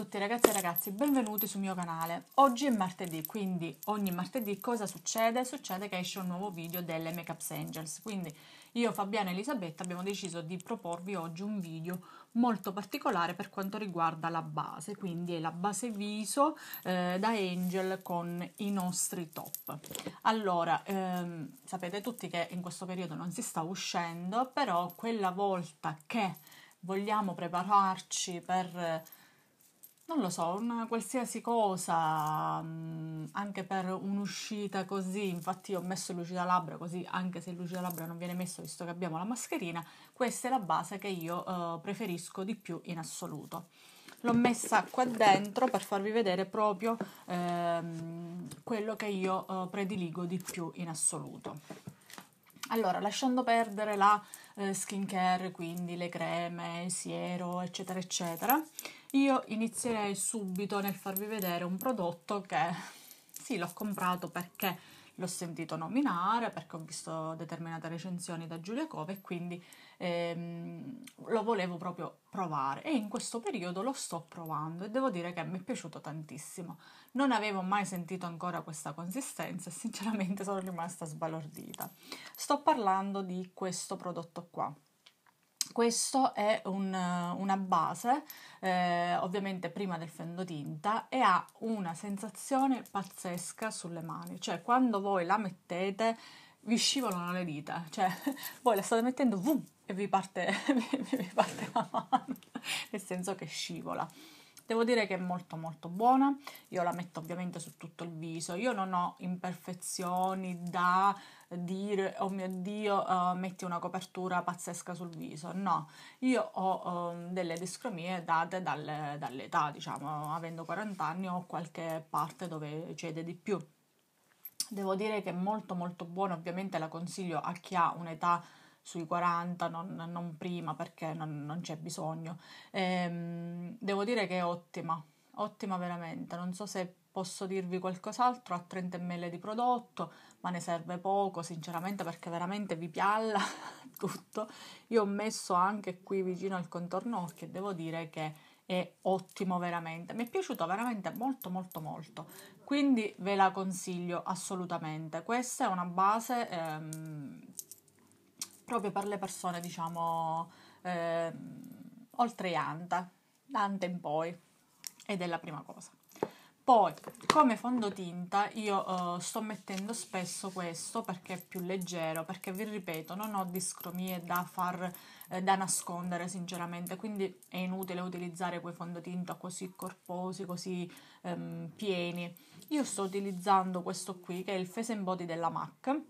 tutti ragazzi e ragazzi, benvenuti sul mio canale. Oggi è martedì, quindi ogni martedì cosa succede? Succede che esce un nuovo video delle Makeups Angels, quindi io, Fabiana e Elisabetta abbiamo deciso di proporvi oggi un video molto particolare per quanto riguarda la base, quindi è la base viso eh, da Angel con i nostri top. Allora, ehm, sapete tutti che in questo periodo non si sta uscendo, però quella volta che vogliamo prepararci per non lo so, una qualsiasi cosa, mm, anche per un'uscita così, infatti io ho messo il labbra così, anche se il labbra non viene messo visto che abbiamo la mascherina, questa è la base che io eh, preferisco di più in assoluto. L'ho messa qua dentro per farvi vedere proprio ehm, quello che io eh, prediligo di più in assoluto. Allora, lasciando perdere la eh, skincare, quindi le creme, il siero, eccetera, eccetera, io inizierei subito nel farvi vedere un prodotto che sì, l'ho comprato perché l'ho sentito nominare perché ho visto determinate recensioni da Giulia Cove e quindi ehm, lo volevo proprio provare e in questo periodo lo sto provando e devo dire che mi è piaciuto tantissimo. Non avevo mai sentito ancora questa consistenza e sinceramente sono rimasta sbalordita. Sto parlando di questo prodotto qua questo è un, una base, eh, ovviamente prima del fendotinta, e ha una sensazione pazzesca sulle mani, cioè quando voi la mettete vi scivolano le dita, cioè voi la state mettendo vum, e vi parte, vi parte la mano, nel senso che scivola. Devo dire che è molto molto buona, io la metto ovviamente su tutto il viso, io non ho imperfezioni da dire oh mio dio uh, metti una copertura pazzesca sul viso, no, io ho um, delle discromie date dalle, dall'età, diciamo, avendo 40 anni ho qualche parte dove cede di più. Devo dire che è molto molto buona, ovviamente la consiglio a chi ha un'età sui 40, non, non prima perché non, non c'è bisogno. Ehm, devo dire che è ottima, ottima veramente, non so se posso dirvi qualcos'altro, a 30 ml di prodotto, ma ne serve poco sinceramente perché veramente vi pialla tutto. Io ho messo anche qui vicino al contorno occhio e devo dire che è ottimo veramente, mi è piaciuto veramente molto molto molto, quindi ve la consiglio assolutamente. Questa è una base ehm, proprio per le persone diciamo ehm, oltre Anta, Dante in poi, ed è la prima cosa. Poi, come fondotinta, io eh, sto mettendo spesso questo perché è più leggero, perché vi ripeto, non ho discromie da far eh, da nascondere sinceramente, quindi è inutile utilizzare quei fondotinta così corposi, così ehm, pieni. Io sto utilizzando questo qui, che è il Face and Body della MAC,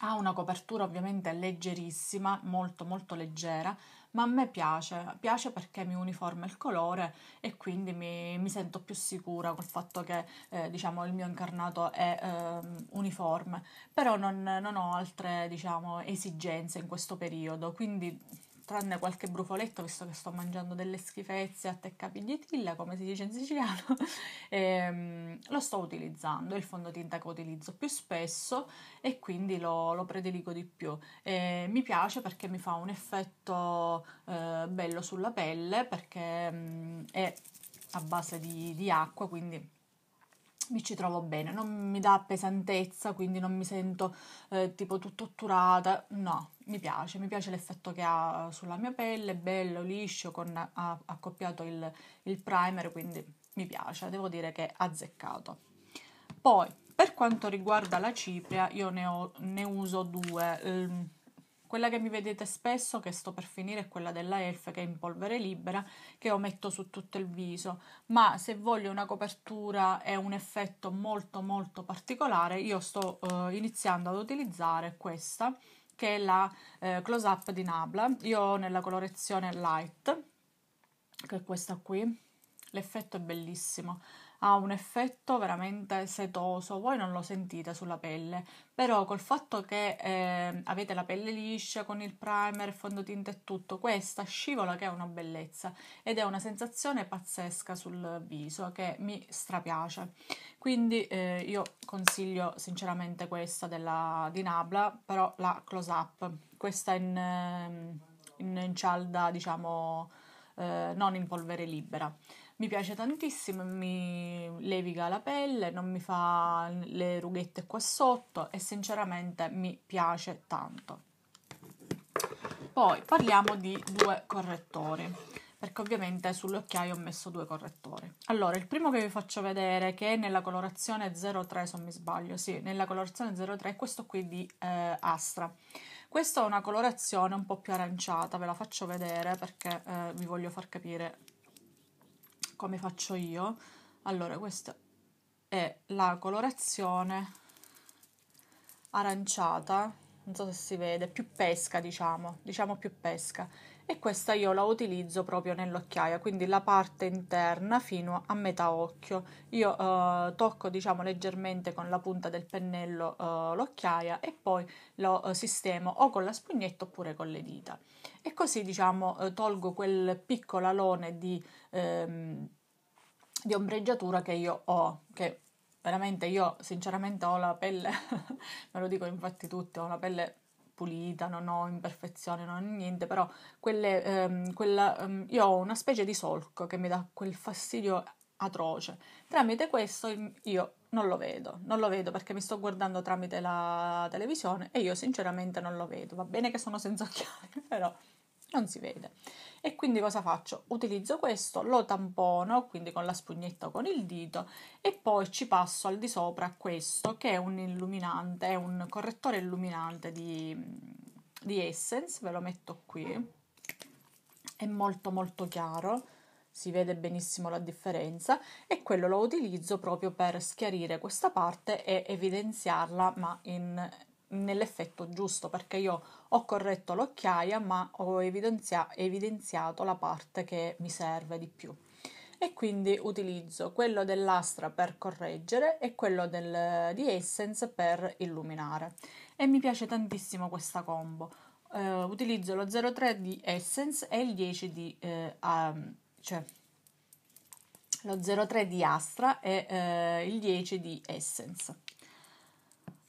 ha una copertura ovviamente leggerissima, molto molto leggera, ma a me piace, piace perché mi uniforma il colore e quindi mi, mi sento più sicura col fatto che eh, diciamo, il mio incarnato è eh, uniforme, però non, non ho altre diciamo, esigenze in questo periodo, quindi tranne qualche brufoletto, visto che sto mangiando delle schifezze a tecca piglietilla, come si dice in siciliano, ehm, lo sto utilizzando, è il fondotinta che utilizzo più spesso e quindi lo, lo prediligo di più. Eh, mi piace perché mi fa un effetto eh, bello sulla pelle, perché mh, mm, è a base di, di acqua, quindi mi ci trovo bene, non mi dà pesantezza, quindi non mi sento eh, tipo tutto otturata, no, mi piace, mi piace l'effetto che ha sulla mia pelle, bello, liscio, con ha accoppiato il, il primer, quindi mi piace, devo dire che è azzeccato. Poi, per quanto riguarda la cipria, io ne, ho, ne uso due, ehm, quella che mi vedete spesso, che sto per finire, è quella della Elf che è in polvere libera, che io metto su tutto il viso, ma se voglio una copertura e un effetto molto molto particolare, io sto eh, iniziando ad utilizzare questa, che è la eh, Close Up di Nabla. Io ho nella colorazione Light, che è questa qui, l'effetto è bellissimo ha un effetto veramente setoso, voi non lo sentite sulla pelle, però col fatto che eh, avete la pelle liscia con il primer, fondotinta e tutto, questa scivola che è una bellezza ed è una sensazione pazzesca sul viso che mi strapiace. Quindi eh, io consiglio sinceramente questa della, di Nabla, però la close up, questa in, ehm, in, in cialda diciamo eh, non in polvere libera mi piace tantissimo, mi leviga la pelle, non mi fa le rughette qua sotto e sinceramente mi piace tanto. Poi parliamo di due correttori, perché ovviamente sulle occhiaie ho messo due correttori. Allora, il primo che vi faccio vedere, che è nella colorazione 03, se non mi sbaglio, sì, nella colorazione 03, è questo qui di eh, Astra. Questa è una colorazione un po' più aranciata, ve la faccio vedere perché eh, vi voglio far capire come faccio io allora questa è la colorazione aranciata non so se si vede più pesca diciamo diciamo più pesca e questa io la utilizzo proprio nell'occhiaia, quindi la parte interna fino a metà occhio. Io eh, tocco diciamo leggermente con la punta del pennello eh, l'occhiaia e poi lo eh, sistemo o con la spugnetta oppure con le dita. E così diciamo eh, tolgo quel piccolo alone di, ehm, di ombreggiatura che io ho, che veramente io sinceramente ho la pelle, me lo dico infatti tutti, ho la pelle pulita, non ho imperfezioni, non ho niente, però quelle, ehm, quella, ehm, io ho una specie di solco che mi dà quel fastidio atroce. Tramite questo io non lo vedo, non lo vedo perché mi sto guardando tramite la televisione e io sinceramente non lo vedo. Va bene che sono senza occhiali, però non si vede. E quindi cosa faccio? Utilizzo questo, lo tampono, quindi con la spugnetta o con il dito, e poi ci passo al di sopra questo, che è un illuminante, è un correttore illuminante di, di Essence, ve lo metto qui, è molto molto chiaro, si vede benissimo la differenza, e quello lo utilizzo proprio per schiarire questa parte e evidenziarla, ma in nell'effetto giusto perché io ho corretto l'occhiaia ma ho evidenzia- evidenziato la parte che mi serve di più e quindi utilizzo quello dell'astra per correggere e quello del, di Essence per illuminare e mi piace tantissimo questa combo eh, utilizzo lo 03 di Essence e il 10 di eh, um, cioè lo 03 di Astra e eh, il 10 di Essence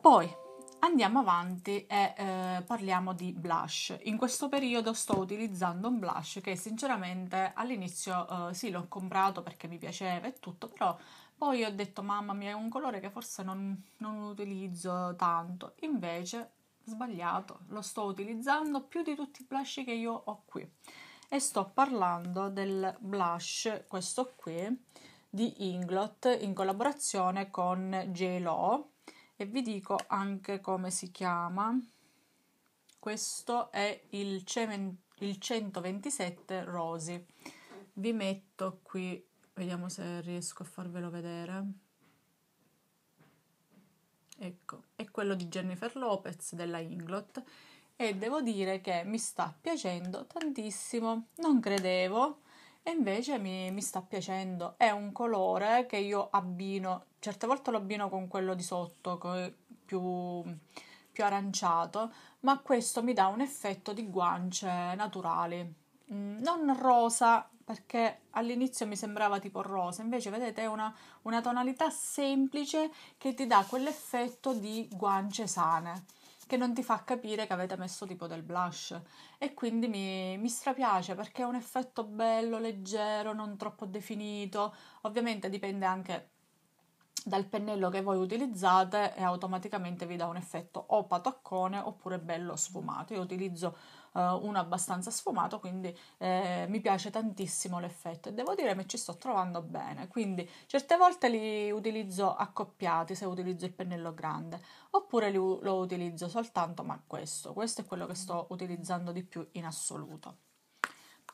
poi Andiamo avanti e eh, parliamo di blush. In questo periodo sto utilizzando un blush che sinceramente all'inizio eh, sì l'ho comprato perché mi piaceva e tutto, però poi ho detto mamma mia è un colore che forse non, non utilizzo tanto, invece sbagliato, lo sto utilizzando più di tutti i blush che io ho qui. E sto parlando del blush, questo qui, di Inglot in collaborazione con J.Lo e vi dico anche come si chiama questo è il, cemen- il 127 rosi vi metto qui vediamo se riesco a farvelo vedere ecco è quello di Jennifer Lopez della Inglot e devo dire che mi sta piacendo tantissimo non credevo e invece mi, mi sta piacendo è un colore che io abbino certe volte lo abbino con quello di sotto, più, più aranciato, ma questo mi dà un effetto di guance naturali, mm, non rosa perché all'inizio mi sembrava tipo rosa, invece vedete è una, una tonalità semplice che ti dà quell'effetto di guance sane che non ti fa capire che avete messo tipo del blush e quindi mi, mi, strapiace perché è un effetto bello, leggero, non troppo definito. Ovviamente dipende anche dal pennello che voi utilizzate e automaticamente vi dà un effetto o patoccone oppure bello sfumato. Io utilizzo eh, uno abbastanza sfumato, quindi eh, mi piace tantissimo l'effetto e devo dire che ci sto trovando bene. Quindi certe volte li utilizzo accoppiati se utilizzo il pennello grande, oppure li, lo utilizzo soltanto ma questo. Questo è quello che sto utilizzando di più in assoluto.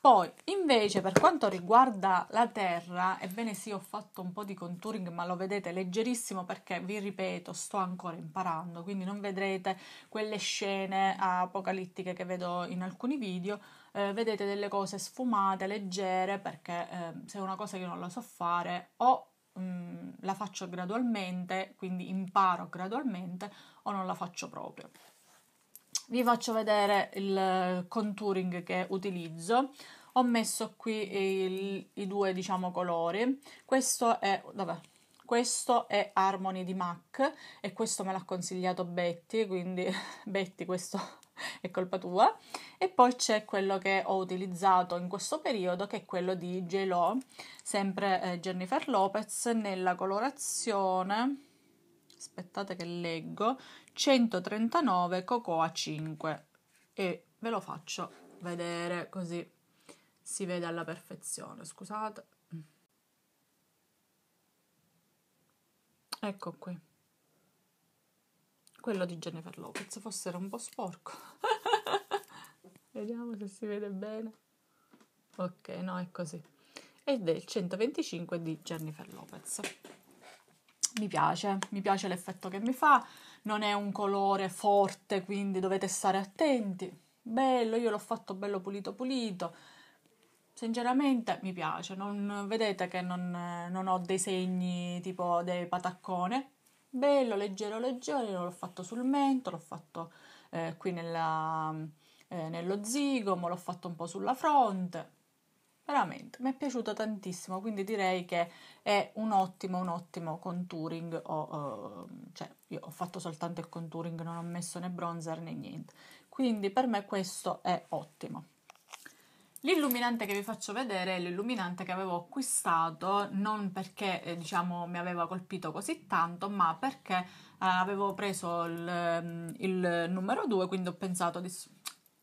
Poi, invece, per quanto riguarda la terra, ebbene sì, ho fatto un po' di contouring, ma lo vedete leggerissimo perché, vi ripeto, sto ancora imparando, quindi non vedrete quelle scene apocalittiche che vedo in alcuni video, eh, vedete delle cose sfumate, leggere, perché eh, se è una cosa che non la so fare o mh, mm, la faccio gradualmente, quindi imparo gradualmente, o non la faccio proprio vi faccio vedere il contouring che utilizzo ho messo qui il, i due diciamo colori questo è vabbè, questo è Harmony di MAC e questo me l'ha consigliato Betty quindi Betty questo è colpa tua e poi c'è quello che ho utilizzato in questo periodo che è quello di J.Lo sempre eh, Jennifer Lopez nella colorazione aspettate che leggo, 139 Cocoa 5 e ve lo faccio vedere così si vede alla perfezione, scusate. Ecco qui. Quello di Jennifer Lopez, forse era un po' sporco. Vediamo se si vede bene. Ok, no, è così. Ed è il 125 di Jennifer Lopez mi piace, mi piace l'effetto che mi fa, non è un colore forte, quindi dovete stare attenti. Bello, io l'ho fatto bello pulito pulito. Sinceramente mi piace, non, vedete che non, non ho dei segni tipo dei pataccone. Bello, leggero, leggero, l'ho fatto sul mento, l'ho fatto eh, qui nella, eh, nello zigomo, l'ho fatto un po' sulla fronte veramente mi è piaciuto tantissimo quindi direi che è un ottimo un ottimo contouring ho, uh, ehm, cioè io ho fatto soltanto il contouring non ho messo né bronzer né niente quindi per me questo è ottimo L'illuminante che vi faccio vedere è l'illuminante che avevo acquistato non perché eh, diciamo mi aveva colpito così tanto ma perché eh, avevo preso il, ehm, il numero 2 quindi ho pensato di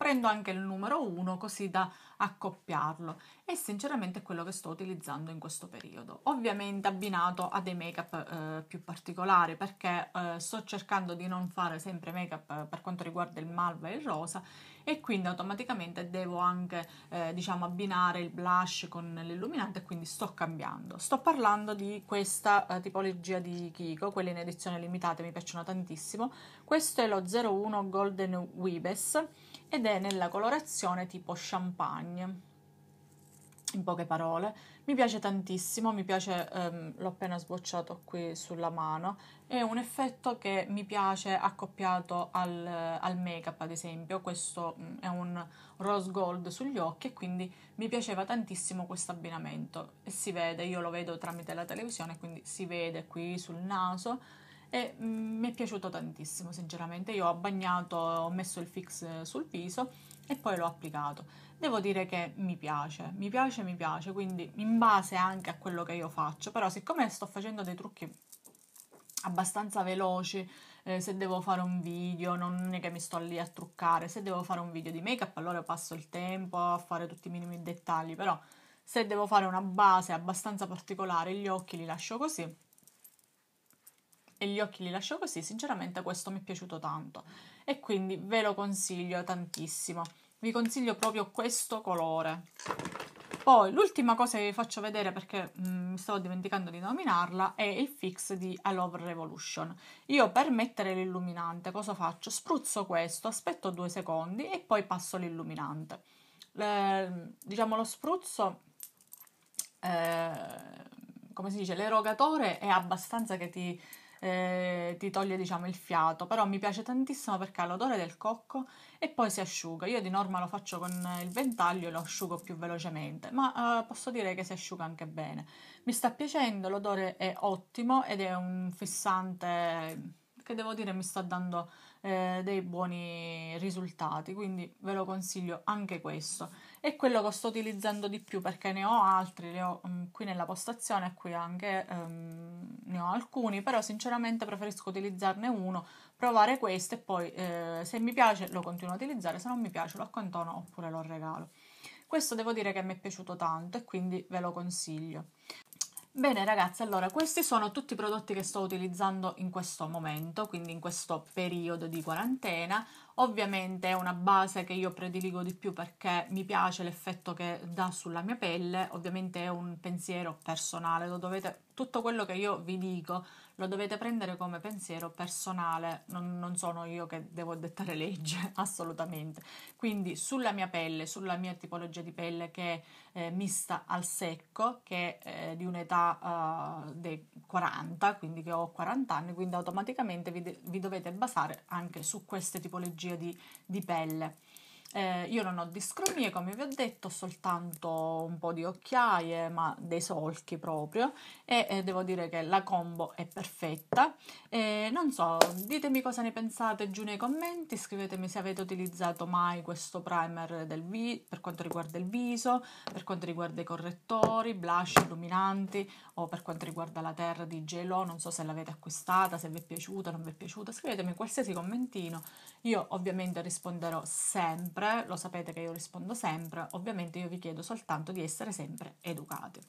prendo anche il numero 1 così da accoppiarlo e sinceramente è quello che sto utilizzando in questo periodo ovviamente abbinato a dei make up eh, più particolari perché eh, sto cercando di non fare sempre make up eh, per quanto riguarda il malva e il rosa e quindi automaticamente devo anche eh, diciamo abbinare il blush con l'illuminante quindi sto cambiando sto parlando di questa eh, tipologia di Kiko quelle in edizione limitata mi piacciono tantissimo questo è lo 01 Golden Weebes ed è nella colorazione tipo champagne in poche parole. Mi piace tantissimo, mi piace, ehm, l'ho appena sbocciato qui sulla mano, è un effetto che mi piace accoppiato al, al make-up ad esempio, questo mm, è un rose gold sugli occhi e quindi mi piaceva tantissimo questo abbinamento e si vede, io lo vedo tramite la televisione, quindi si vede qui sul naso, e mm, mi è piaciuto tantissimo sinceramente io ho bagnato ho messo il fix sul viso e poi l'ho applicato devo dire che mi piace mi piace mi piace quindi in base anche a quello che io faccio però siccome sto facendo dei trucchi abbastanza veloci eh, se devo fare un video, non è che mi sto lì a truccare, se devo fare un video di make up allora passo il tempo a fare tutti i minimi dettagli, però se devo fare una base abbastanza particolare, gli occhi li lascio così e gli occhi li lascio così, sinceramente questo mi è piaciuto tanto e quindi ve lo consiglio tantissimo. Vi consiglio proprio questo colore. Poi l'ultima cosa che vi faccio vedere perché mm, mi stavo dimenticando di nominarla è il fix di I Love Revolution. Io per mettere l'illuminante cosa faccio? Spruzzo questo, aspetto due secondi e poi passo l'illuminante. Le, diciamo lo spruzzo, eh, come si dice, l'erogatore è abbastanza che ti eh, ti toglie diciamo il fiato, però mi piace tantissimo perché ha l'odore del cocco e poi si asciuga. Io di norma lo faccio con il ventaglio e lo asciugo più velocemente, ma eh, posso dire che si asciuga anche bene. Mi sta piacendo, l'odore è ottimo ed è un fissante che devo dire mi sta dando eh, dei buoni risultati, quindi ve lo consiglio anche questo. È quello che sto utilizzando di più perché ne ho altri, li ho mh, mm, qui nella postazione qui anche ehm, ne ho alcuni, però sinceramente preferisco utilizzarne uno, provare questo e poi eh, se mi piace lo continuo a utilizzare, se non mi piace lo accantono oppure lo regalo. Questo devo dire che mi è piaciuto tanto e quindi ve lo consiglio. Bene ragazzi, allora questi sono tutti i prodotti che sto utilizzando in questo momento, quindi in questo periodo di quarantena. Ovviamente è una base che io prediligo di più perché mi piace l'effetto che dà sulla mia pelle, ovviamente è un pensiero personale, lo dovete tutto quello che io vi dico lo dovete prendere come pensiero personale, non, non sono io che devo dettare legge, assolutamente. Quindi sulla mia pelle, sulla mia tipologia di pelle che è eh, mista al secco, che è eh, di un'età eh, dei 40, quindi che ho 40 anni, quindi automaticamente vi, de- vi dovete basare anche su queste tipologie di, di pelle. Eh, io non ho discromie, come vi ho detto, ho soltanto un po' di occhiaie, ma dei solchi proprio. E eh, devo dire che la combo è perfetta. Eh, non so, ditemi cosa ne pensate giù nei commenti, scrivetemi se avete utilizzato mai questo primer per quanto riguarda il viso, per quanto riguarda i correttori, blush, illuminanti o per quanto riguarda la terra di gelò, Non so se l'avete acquistata, se vi è piaciuta, non vi è piaciuta. Scrivetemi qualsiasi commentino. Io ovviamente risponderò sempre sempre, lo sapete che io rispondo sempre, ovviamente io vi chiedo soltanto di essere sempre educati.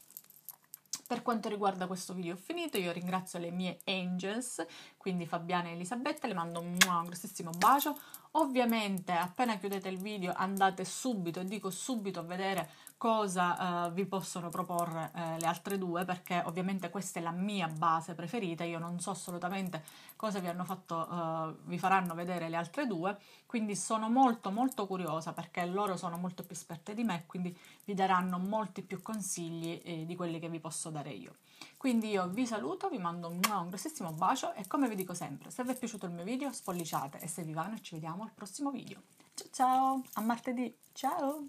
Per quanto riguarda questo video finito, io ringrazio le mie angels, quindi Fabiana e Elisabetta, le mando un grossissimo bacio, Ovviamente appena chiudete il video andate subito, e dico subito a vedere cosa eh, vi possono proporre eh, le altre due perché ovviamente questa è la mia base preferita, io non so assolutamente cosa vi, hanno fatto, eh, vi faranno vedere le altre due, quindi sono molto molto curiosa perché loro sono molto più esperte di me, quindi vi daranno molti più consigli eh, di quelli che vi posso dare io. Quindi io vi saluto, vi mando un, un grossissimo bacio e come vi dico sempre, se vi è piaciuto il mio video spolliciate e se vi vanno ci vediamo vediamo al prossimo video. Ciao ciao, a martedì, ciao!